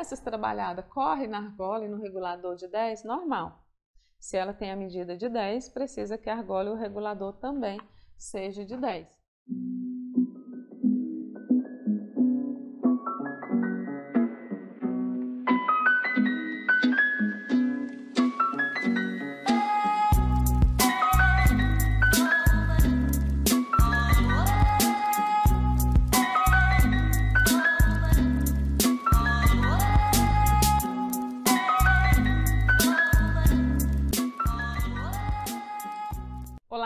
essas trabalhadas corre na argola e no regulador de 10, normal. Se ela tem a medida de 10, precisa que a argola e o regulador também seja de 10.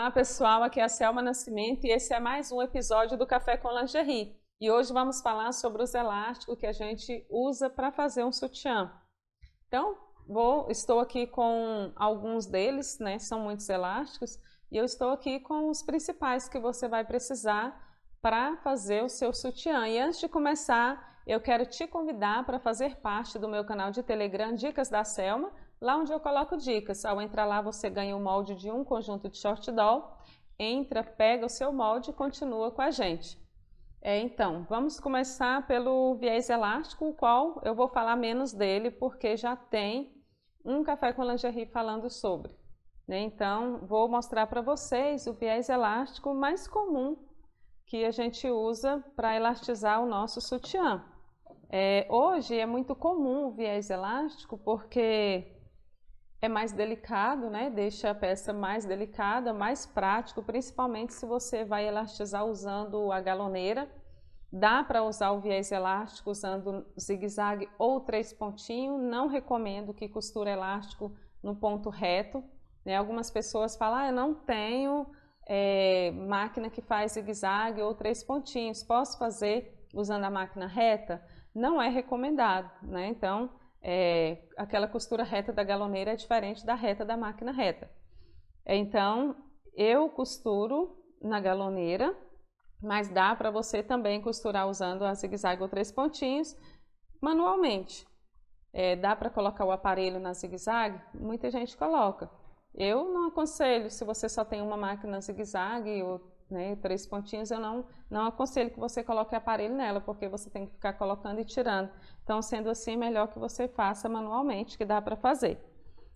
Olá pessoal, aqui é a Selma Nascimento e esse é mais um episódio do Café com Lingerie. E hoje vamos falar sobre os elásticos que a gente usa para fazer um sutiã. Então, vou, estou aqui com alguns deles, né? São muitos elásticos, e eu estou aqui com os principais que você vai precisar para fazer o seu sutiã. E antes de começar, eu quero te convidar para fazer parte do meu canal de Telegram Dicas da Selma lá onde eu coloco dicas. Ao entrar lá, você ganha o um molde de um conjunto de short doll, entra, pega o seu molde e continua com a gente. É, então, vamos começar pelo viés elástico, o qual eu vou falar menos dele, porque já tem um Café com Lingerie falando sobre. Né? Então, vou mostrar para vocês o viés elástico mais comum que a gente usa para elastizar o nosso sutiã. É, hoje é muito comum o viés elástico porque é mais delicado, né? Deixa a peça mais delicada, mais prático, principalmente se você vai elastizar usando a galoneira. Dá para usar o viés elástico usando zigue-zague ou três pontinhos. Não recomendo que costure elástico no ponto reto. Né? Algumas pessoas falam, ah, eu não tenho é, máquina que faz zigue-zague ou três pontinhos. Posso fazer usando a máquina reta? Não é recomendado, né? Então, é, aquela costura reta da galoneira é diferente da reta da máquina reta. É, então, eu costuro na galoneira, mas dá para você também costurar usando a zigue-zague ou três pontinhos manualmente. É, dá para colocar o aparelho na zigue-zague? Muita gente coloca. Eu não aconselho, se você só tem uma máquina zigue-zague ou né? Três pontinhos eu não, não aconselho que você coloque aparelho nela, porque você tem que ficar colocando e tirando. Então, sendo assim, é melhor que você faça manualmente, que dá para fazer.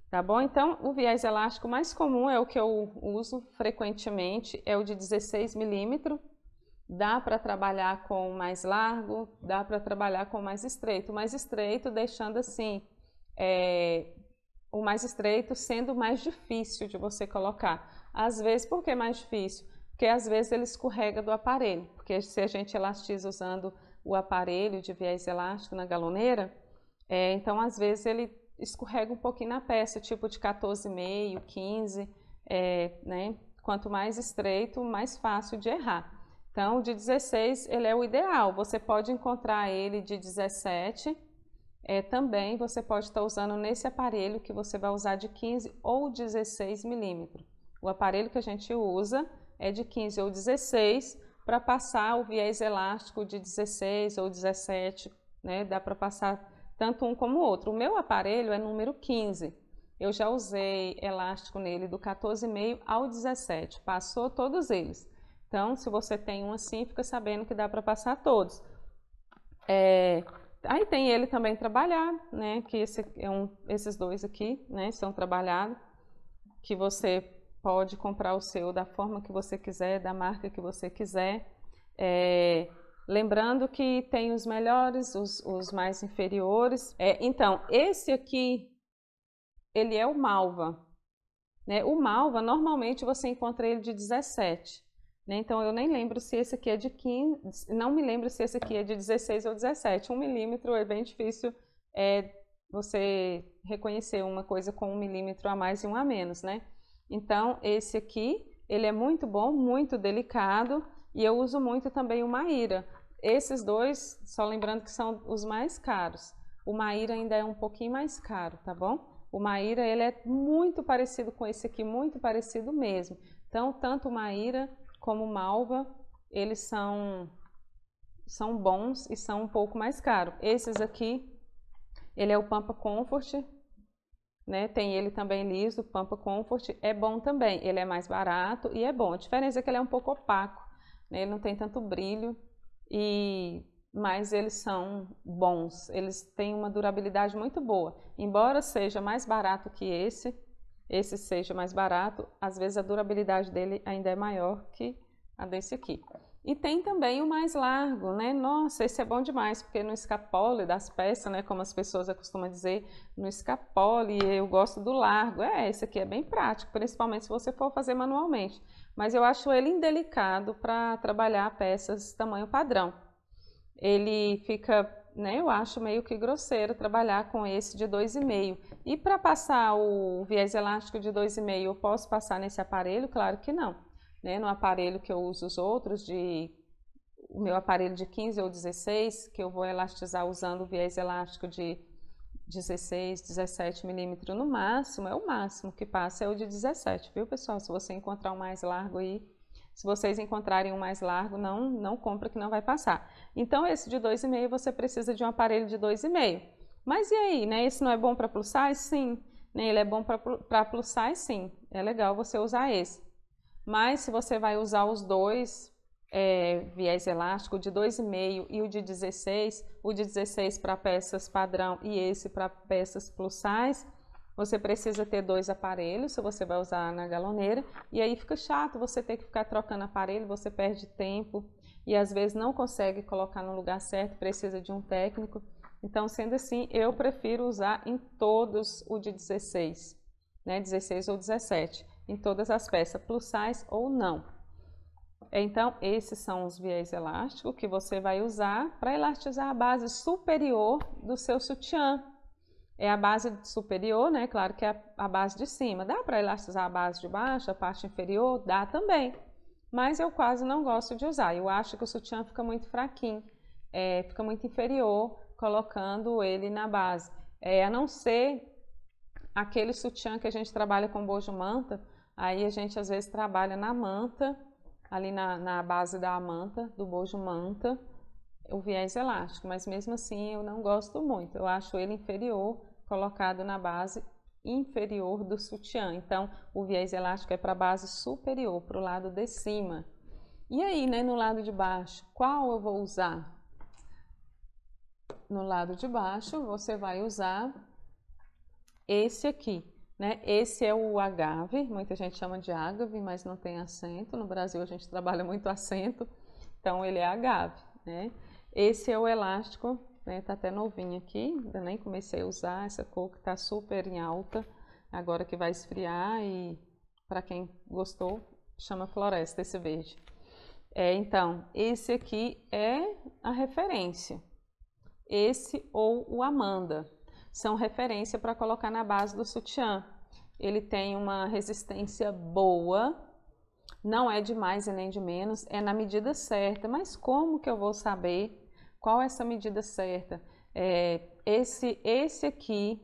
Tá bom? Então, o viés elástico mais comum é o que eu uso frequentemente, é o de 16 milímetros. Dá para trabalhar com mais largo, dá para trabalhar com mais estreito. Mais estreito, deixando assim, é, o mais estreito sendo mais difícil de você colocar. Às vezes, por que mais difícil? porque às vezes ele escorrega do aparelho, porque se a gente elastiza usando o aparelho de viés elástico na galoneira, é, então às vezes ele escorrega um pouquinho na peça, tipo de 14,5, 15, é, né? Quanto mais estreito, mais fácil de errar. Então, de 16 ele é o ideal. Você pode encontrar ele de 17. É, também você pode estar usando nesse aparelho que você vai usar de 15 ou 16 milímetros. O aparelho que a gente usa é de 15 ou 16 para passar o viés elástico de 16 ou 17, né? Dá para passar tanto um como o outro. O meu aparelho é número 15. Eu já usei elástico nele do 14,5 ao 17, passou todos eles. Então, se você tem um assim, fica sabendo que dá para passar todos. É, aí tem ele também trabalhado, né? Que esse é um, esses dois aqui, né? São trabalhados. Que você pode comprar o seu da forma que você quiser, da marca que você quiser. É, lembrando que tem os melhores, os, os mais inferiores. É, então, esse aqui, ele é o Malva. Né? O Malva, normalmente você encontra ele de 17. Né? Então, eu nem lembro se esse aqui é de 15, não me lembro se esse aqui é de 16 ou 17. Um milímetro é bem difícil é, você reconhecer uma coisa com um milímetro a mais e um a menos, né? Então, esse aqui, ele é muito bom, muito delicado e eu uso muito também o Maíra. Esses dois, só lembrando que são os mais caros. O Maíra ainda é um pouquinho mais caro, tá bom? O Maíra, ele é muito parecido com esse aqui, muito parecido mesmo. Então, tanto o Maíra como o Malva, eles são, são bons e são um pouco mais caros. Esses aqui, ele é o Pampa Comfort, né? Tem ele também liso, Pampa Comfort, é bom também. Ele é mais barato e é bom. A diferença é que ele é um pouco opaco, né? Ele não tem tanto brilho e mas eles são bons. Eles têm uma durabilidade muito boa. Embora seja mais barato que esse, esse seja mais barato, às vezes a durabilidade dele ainda é maior que a desse aqui. E tem também o mais largo, né? Nossa, esse é bom demais, porque no escapole das peças, né? Como as pessoas costumam dizer, no escapole eu gosto do largo. É, esse aqui é bem prático, principalmente se você for fazer manualmente. Mas eu acho ele indelicado para trabalhar peças tamanho padrão. Ele fica, né? Eu acho meio que grosseiro trabalhar com esse de 2,5. E para passar o viés elástico de 2,5, eu posso passar nesse aparelho? Claro que não né, no aparelho que eu uso os outros, de o meu aparelho de 15 ou 16, que eu vou elastizar usando o viés elástico de 16, 17 milímetros no máximo, é o máximo que passa, é o de 17, viu pessoal? Se você encontrar um mais largo aí, se vocês encontrarem um mais largo, não, não compra que não vai passar. Então esse de 2,5 você precisa de um aparelho de 2,5. Mas e aí, né? Esse não é bom para plus size? Sim. Né? Ele é bom para plus size? Sim. É legal você usar esse. Mas se você vai usar os dois, é, viés elástico de 2,5 e o de 16, o de 16 para peças padrão e esse para peças plus size, você precisa ter dois aparelhos se você vai usar na galoneira, e aí fica chato você ter que ficar trocando aparelho, você perde tempo e às vezes não consegue colocar no lugar certo, precisa de um técnico. Então, sendo assim, eu prefiro usar em todos o de 16, né, 16 ou 17 em todas as peças, plus size ou não. Então, esses são os viés elásticos que você vai usar para elastizar a base superior do seu sutiã. É a base superior, né? Claro que é a, base de cima. Dá para elastizar a base de baixo, a parte inferior? Dá também. Mas eu quase não gosto de usar. Eu acho que o sutiã fica muito fraquinho, é, fica muito inferior colocando ele na base. É, a não ser aquele sutiã que a gente trabalha com bojo manta, Aí a gente às vezes trabalha na manta, ali na, na base da manta, do bojo manta, o viés elástico, mas mesmo assim eu não gosto muito. Eu acho ele inferior colocado na base inferior do sutiã. Então, o viés elástico é para a base superior, para o lado de cima. E aí, né, no lado de baixo, qual eu vou usar? No lado de baixo, você vai usar esse aqui, né? Esse é o agave, muita gente chama de agave, mas não tem acento. No Brasil a gente trabalha muito acento, então ele é agave. Né? Esse é o elástico, né? tá até novinho aqui, ainda nem comecei a usar essa cor que tá super em alta, agora que vai esfriar e para quem gostou, chama floresta esse verde. É, então, esse aqui é a referência. Esse ou o Amanda, são referência para colocar na base do sutiã. Ele tem uma resistência boa, não é de mais e nem de menos, é na medida certa. Mas como que eu vou saber qual é essa medida certa? É, esse, esse aqui,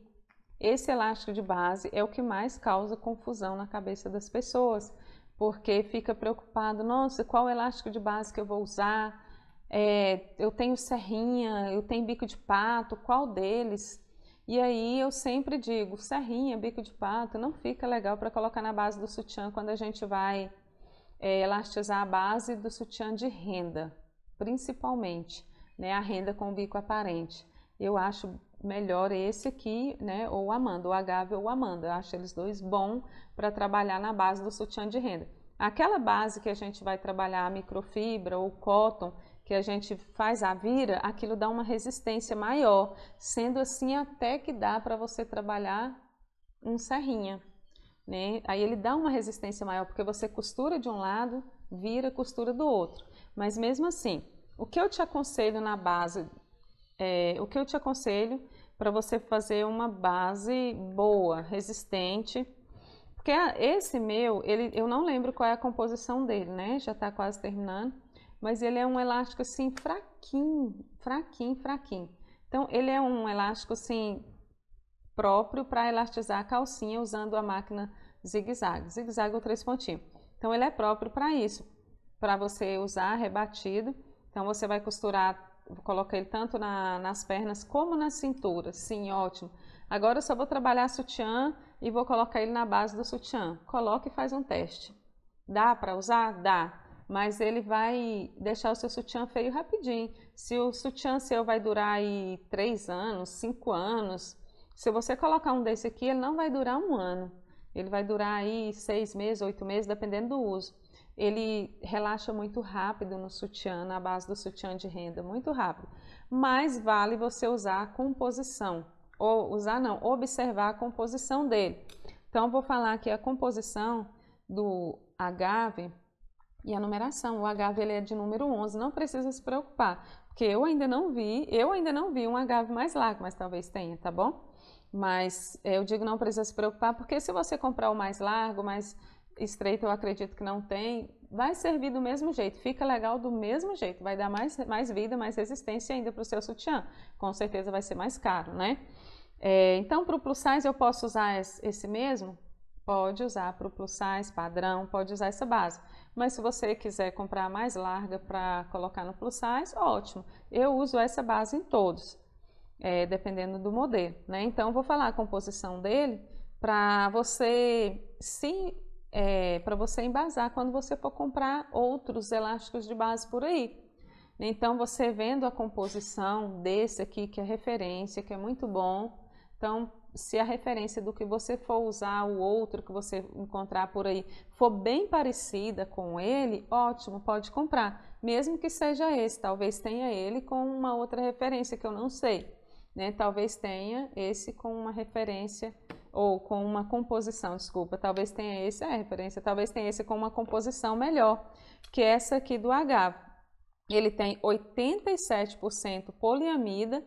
esse elástico de base é o que mais causa confusão na cabeça das pessoas, porque fica preocupado, nossa, qual elástico de base que eu vou usar? É, eu tenho serrinha, eu tenho bico de pato, qual deles? E aí eu sempre digo, serrinha, bico de pato, não fica legal para colocar na base do sutiã quando a gente vai é, elastizar a base do sutiã de renda, principalmente, né, a renda com o bico aparente. Eu acho melhor esse aqui, né, ou Amanda, o Agave ou Amanda. Eu acho eles dois bom para trabalhar na base do sutiã de renda. Aquela base que a gente vai trabalhar microfibra ou cotton, que a gente faz a vira, aquilo dá uma resistência maior, sendo assim até que dá para você trabalhar um serrinha, né? Aí ele dá uma resistência maior porque você costura de um lado, vira, costura do outro. Mas mesmo assim, o que eu te aconselho na base, é, o que eu te aconselho para você fazer uma base boa, resistente, porque esse meu, ele, eu não lembro qual é a composição dele, né? Já está quase terminando mas ele é um elástico assim fraquinho, fraquinho, fraquinho. Então ele é um elástico assim próprio para elastizar a calcinha usando a máquina zigue-zague, zigue-zague ou três pontinhos. Então ele é próprio para isso, para você usar rebatido. Então você vai costurar, coloca ele tanto na, nas pernas como na cintura, sim, ótimo. Agora eu só vou trabalhar sutiã e vou colocar ele na base do sutiã. Coloca e faz um teste. Dá para usar? Dá mas ele vai deixar o seu sutiã feio rapidinho. Se o sutiã seu vai durar aí três anos, cinco anos, se você colocar um desse aqui, ele não vai durar um ano. Ele vai durar aí seis meses, oito meses, dependendo do uso. Ele relaxa muito rápido no sutiã, na base do sutiã de renda, muito rápido. Mas vale você usar a composição, ou usar não, observar a composição dele. Então, vou falar aqui a composição do agave e a numeração, o agave ele é de número 11, não precisa se preocupar, porque eu ainda não vi, eu ainda não vi um agave mais largo, mas talvez tenha, tá bom? Mas é, eu digo não precisa se preocupar, porque se você comprar o mais largo, mais estreito eu acredito que não tem, vai servir do mesmo jeito, fica legal do mesmo jeito, vai dar mais, mais vida, mais resistência ainda para o seu sutiã. Com certeza vai ser mais caro, né? É, então, para o plus size eu posso usar esse mesmo? Pode usar para o plus size padrão, pode usar essa base. Mas se você quiser comprar mais larga para colocar no plus size, ótimo. Eu uso essa base em todos, é, dependendo do modelo. Né? Então, vou falar a composição dele para você se é, para você embasar quando você for comprar outros elásticos de base por aí. Então, você vendo a composição desse aqui, que é referência, que é muito bom, então se a referência do que você for usar, o outro que você encontrar por aí, for bem parecida com ele, ótimo, pode comprar. Mesmo que seja esse, talvez tenha ele com uma outra referência que eu não sei. Né? Talvez tenha esse com uma referência ou com uma composição, desculpa, talvez tenha esse, é a referência, talvez tenha esse com uma composição melhor, que é essa aqui do agave. Ele tem 87% poliamida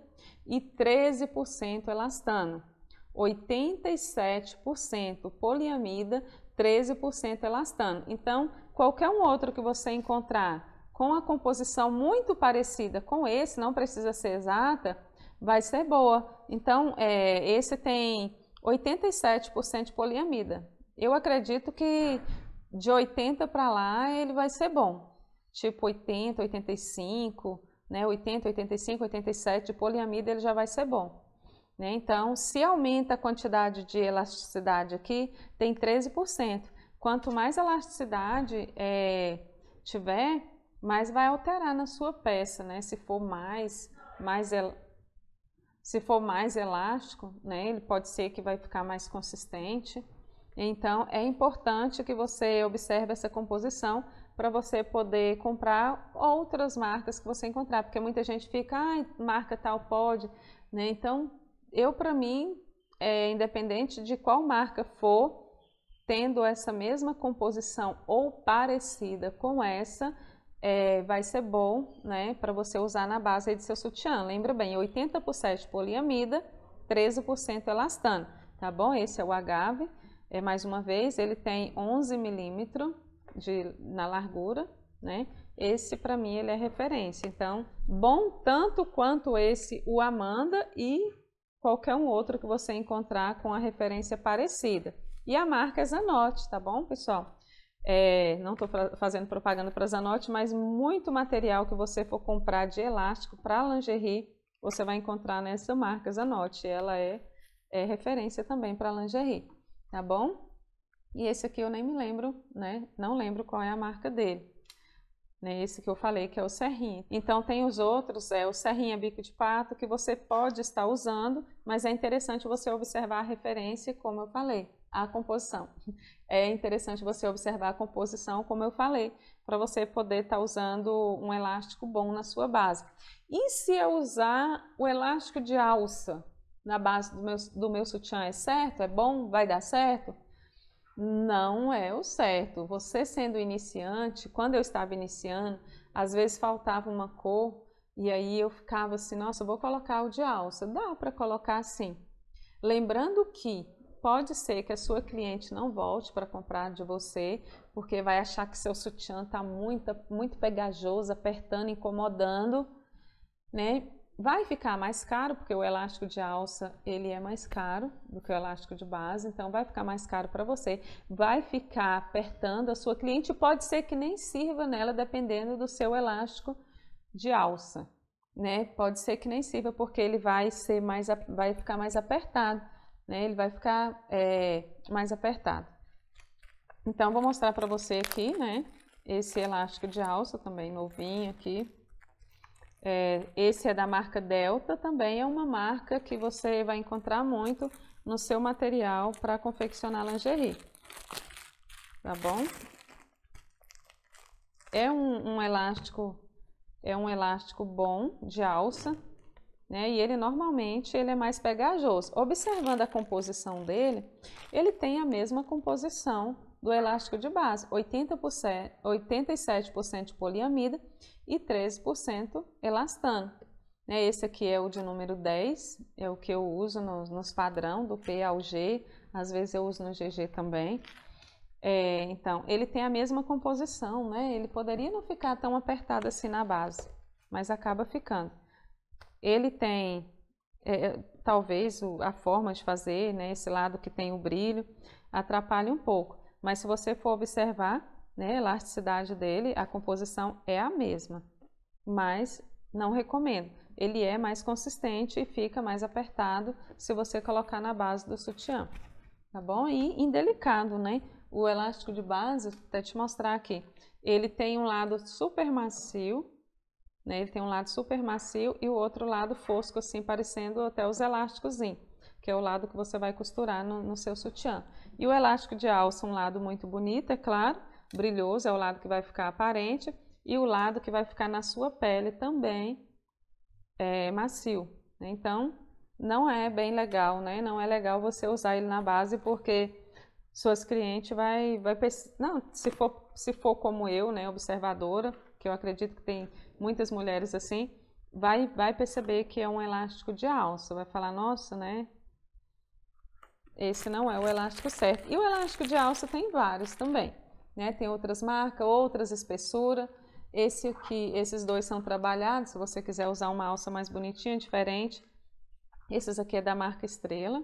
e 13% elastano. 87% poliamida, 13% elastano. Então, qualquer um outro que você encontrar com a composição muito parecida com esse, não precisa ser exata, vai ser boa. Então, é, esse tem 87% de poliamida. Eu acredito que de 80 para lá ele vai ser bom. Tipo 80, 85, né? 80, 85, 87 de poliamida ele já vai ser bom. Né? Então, se aumenta a quantidade de elasticidade aqui, tem 13%. Quanto mais elasticidade é, tiver, mais vai alterar na sua peça, né? Se for mais, mais el... se for mais elástico, né? Ele pode ser que vai ficar mais consistente. Então, é importante que você observe essa composição para você poder comprar outras marcas que você encontrar, porque muita gente fica, ah, marca tal pode, né? Então, eu, para mim, é, independente de qual marca for, tendo essa mesma composição ou parecida com essa, é, vai ser bom né, para você usar na base de seu sutiã. Lembra bem, 80% poliamida, 13% elastano, tá bom? Esse é o agave, é, mais uma vez, ele tem 11 milímetros na largura, né? Esse para mim ele é referência, então bom tanto quanto esse o Amanda e qualquer um outro que você encontrar com a referência parecida. E a marca é Zanotti, tá bom, pessoal? É, não estou fazendo propaganda para Zanotti, mas muito material que você for comprar de elástico para lingerie, você vai encontrar nessa marca Zanotti. Ela é, é referência também para lingerie, tá bom? E esse aqui eu nem me lembro, né? Não lembro qual é a marca dele né? Esse que eu falei que é o serrinha. Então tem os outros, é o serrinha é bico de pato que você pode estar usando, mas é interessante você observar a referência, como eu falei, a composição. É interessante você observar a composição, como eu falei, para você poder estar tá usando um elástico bom na sua base. E se eu usar o elástico de alça na base do meu, do meu sutiã, é certo? É bom? Vai dar certo? não é o certo. Você sendo iniciante, quando eu estava iniciando, às vezes faltava uma cor e aí eu ficava assim, nossa, vou colocar o de alça. Dá para colocar assim. Lembrando que pode ser que a sua cliente não volte para comprar de você, porque vai achar que seu sutiã está muito, muito pegajoso, apertando, incomodando, né? Vai ficar mais caro, porque o elástico de alça ele é mais caro do que o elástico de base, então vai ficar mais caro para você. Vai ficar apertando a sua cliente, pode ser que nem sirva nela, dependendo do seu elástico de alça, né? Pode ser que nem sirva, porque ele vai ser mais, vai ficar mais apertado, né? Ele vai ficar é, mais apertado. Então, vou mostrar para você aqui, né? Esse elástico de alça também novinho aqui, é, esse é da marca Delta, também é uma marca que você vai encontrar muito no seu material para confeccionar lingerie. Tá bom? É um, um, elástico, é um elástico bom de alça, né? E ele normalmente ele é mais pegajoso. Observando a composição dele, ele tem a mesma composição do elástico de base, 80%, 87% de poliamida e 13% elastano. Né? esse aqui é o de número 10, é o que eu uso nos, nos padrão do P ao G, às vezes eu uso no GG também. É, então, ele tem a mesma composição, né? Ele poderia não ficar tão apertado assim na base, mas acaba ficando. Ele tem, é, é talvez, o, a forma de fazer, né? Esse lado que tem o brilho, atrapalha um pouco. Mas se você for observar, né, elasticidade dele, a composição é a mesma, mas não recomendo. Ele é mais consistente e fica mais apertado se você colocar na base do sutiã, tá bom? E indelicado, né? O elástico de base, até te mostrar aqui, ele tem um lado super macio, né? Ele tem um lado super macio e o outro lado fosco, assim, parecendo até os elásticos, que é o lado que você vai costurar no, no seu sutiã. E o elástico de alça, um lado muito bonito, é claro, brilhoso é o lado que vai ficar aparente e o lado que vai ficar na sua pele também é macio. Né? Então, não é bem legal, né? Não é legal você usar ele na base porque suas clientes vai vai não, se for se for como eu, né, observadora, que eu acredito que tem muitas mulheres assim, vai vai perceber que é um elástico de alça, vai falar, nossa, né? Esse não é o elástico certo. E o elástico de alça tem vários também né? Tem outras marcas, outras espessuras. Esse aqui, esses dois são trabalhados, se você quiser usar uma alça mais bonitinha, diferente. Esses aqui é da marca Estrela.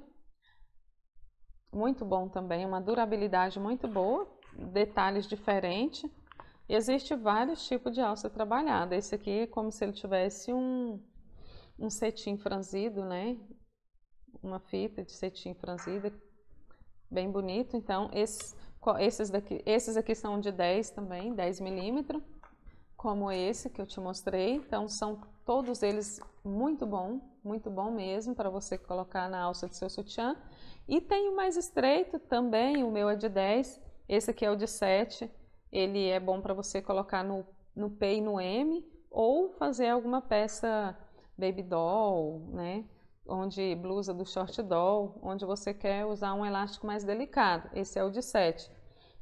Muito bom também, uma durabilidade muito boa, detalhes diferentes. E existe vários tipos de alça trabalhada. Esse aqui é como se ele tivesse um, um cetim franzido, né? Uma fita de cetim franzida, bem bonito. Então, esse, esses, daqui, esses aqui são de 10 também, 10 milímetros, como esse que eu te mostrei. Então, são todos eles muito bom, muito bom mesmo para você colocar na alça do seu sutiã. E tem o mais estreito também, o meu é de 10, esse aqui é o de 7. Ele é bom para você colocar no, no P e no M ou fazer alguma peça baby doll, né? onde blusa do short doll, onde você quer usar um elástico mais delicado. Esse é o de 7.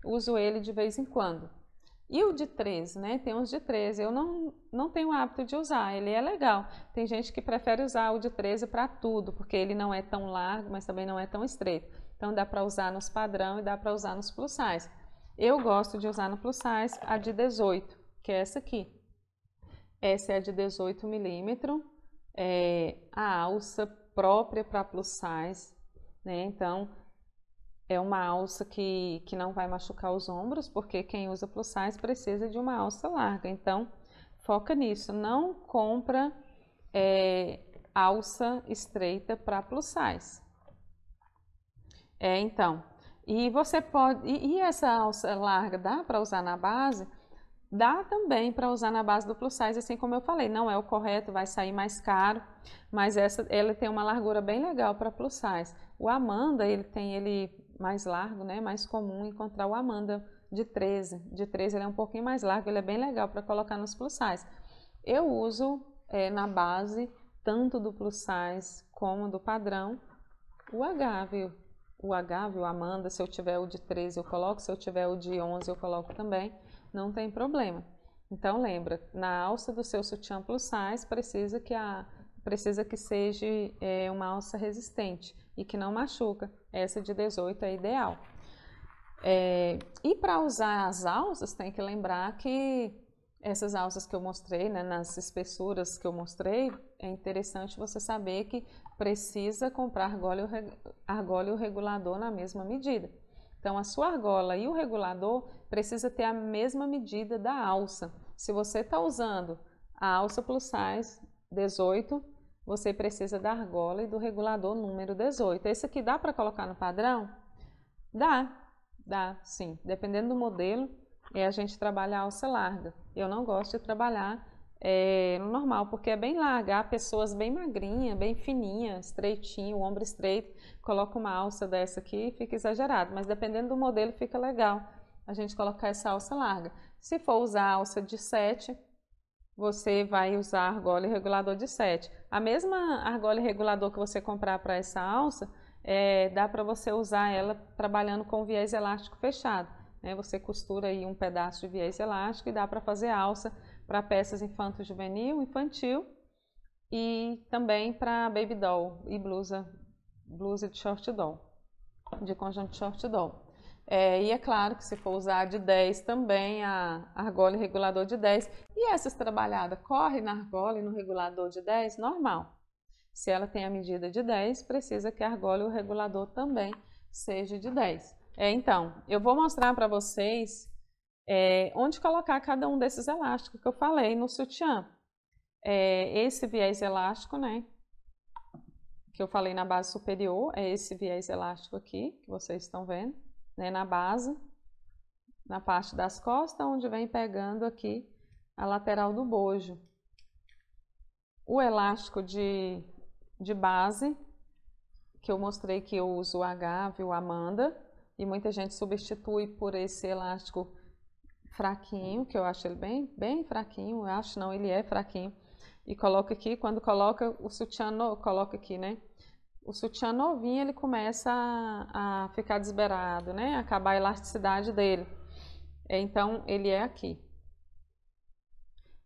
Uso ele de vez em quando. E o de 13, né? Tem uns de 13. Eu não, não tenho o hábito de usar, ele é legal. Tem gente que prefere usar o de 13 para tudo, porque ele não é tão largo, mas também não é tão estreito. Então dá para usar nos padrão e dá para usar nos plus size. Eu gosto de usar no plus size a de 18, que é essa aqui. Essa é a de 18 milímetros é, a alça própria para plus size, né? Então, é uma alça que, que não vai machucar os ombros, porque quem usa plus size precisa de uma alça larga. Então, foca nisso, não compra é, alça estreita para plus size. É, então, e você pode. E, e essa alça larga dá para usar na base? Dá também para usar na base do plus size, assim como eu falei, não é o correto, vai sair mais caro, mas essa ela tem uma largura bem legal para plus size. O Amanda, ele tem ele mais largo, né? Mais comum encontrar o Amanda de 13. De 13 ele é um pouquinho mais largo, ele é bem legal para colocar nos plus size. Eu uso é, na base tanto do plus size como do padrão o agave. O agave, o Amanda, se eu tiver o de 13 eu coloco, se eu tiver o de 11 eu coloco também não tem problema. Então lembra, na alça do seu sutiã plus size precisa que a precisa que seja é, uma alça resistente e que não machuca. Essa de 18 é ideal. É, e para usar as alças, tem que lembrar que essas alças que eu mostrei, né, nas espessuras que eu mostrei, é interessante você saber que precisa comprar argola e, argola e o regulador na mesma medida. Então, a sua argola e o regulador precisa ter a mesma medida da alça. Se você está usando a alça plus size 18, você precisa da argola e do regulador número 18. Esse aqui dá para colocar no padrão? Dá, dá sim. Dependendo do modelo, é a gente trabalha a alça larga. Eu não gosto de trabalhar é, normal, porque é bem larga. Há pessoas bem magrinhas, bem fininhas, estreitinho, o ombro estreito. Coloca uma alça dessa aqui e fica exagerado. Mas dependendo do modelo, fica legal a gente colocar essa alça larga. Se for usar alça de 7, você vai usar argola e regulador de 7. A mesma argola e regulador que você comprar para essa alça, é, dá para você usar ela trabalhando com viés elástico fechado. Né? Você costura aí um pedaço de viés elástico e dá para fazer alça para peças infanto-juvenil, infantil e também para baby doll e blusa, blusa de short doll, de conjunto short doll. É, e é claro que se for usar de 10 também, a argola e regulador de 10. E essas trabalhadas corre na argola e no regulador de 10? Normal. Se ela tem a medida de 10, precisa que a argola e o regulador também seja de 10. É, então, eu vou mostrar para vocês é, onde colocar cada um desses elásticos que eu falei no sutiã. É, esse viés elástico, né, que eu falei na base superior, é esse viés elástico aqui, que vocês estão vendo né, na base, na parte das costas, onde vem pegando aqui a lateral do bojo. O elástico de, de base, que eu mostrei que eu uso o agave, o Amanda, e muita gente substitui por esse elástico fraquinho, que eu acho ele bem, bem fraquinho, eu acho não, ele é fraquinho, e coloca aqui, quando coloca o sutiã, coloca aqui, né? o sutiã novinho ele começa a, a ficar desberado, né? Acabar a elasticidade dele. É, então, ele é aqui.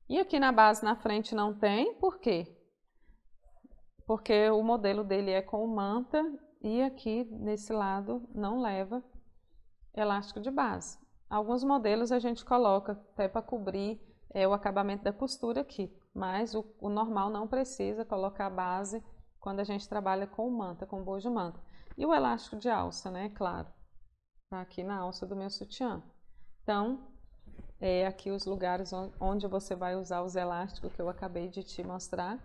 E aqui na base, na frente, não tem, por quê? Porque o modelo dele é com manta e aqui, nesse lado, não leva elástico de base. Alguns modelos a gente coloca até para cobrir é, o acabamento da costura aqui, mas o, o normal não precisa colocar base quando a gente trabalha com manta, com bojo de manta. E o elástico de alça, né? Claro, tá aqui na alça do meu sutiã. Então, é aqui os lugares onde você vai usar os elásticos que eu acabei de te mostrar.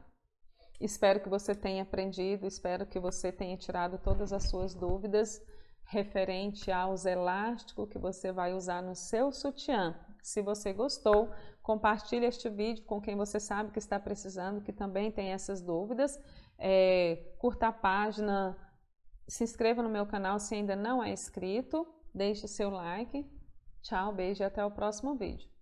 Espero que você tenha aprendido, espero que você tenha tirado todas as suas dúvidas referente aos elásticos que você vai usar no seu sutiã. Se você gostou, compartilhe este vídeo com quem você sabe que está precisando, que também tem essas dúvidas. É, curta a página, se inscreva no meu canal se ainda não é inscrito, deixe seu like. Tchau, beijo e até o próximo vídeo.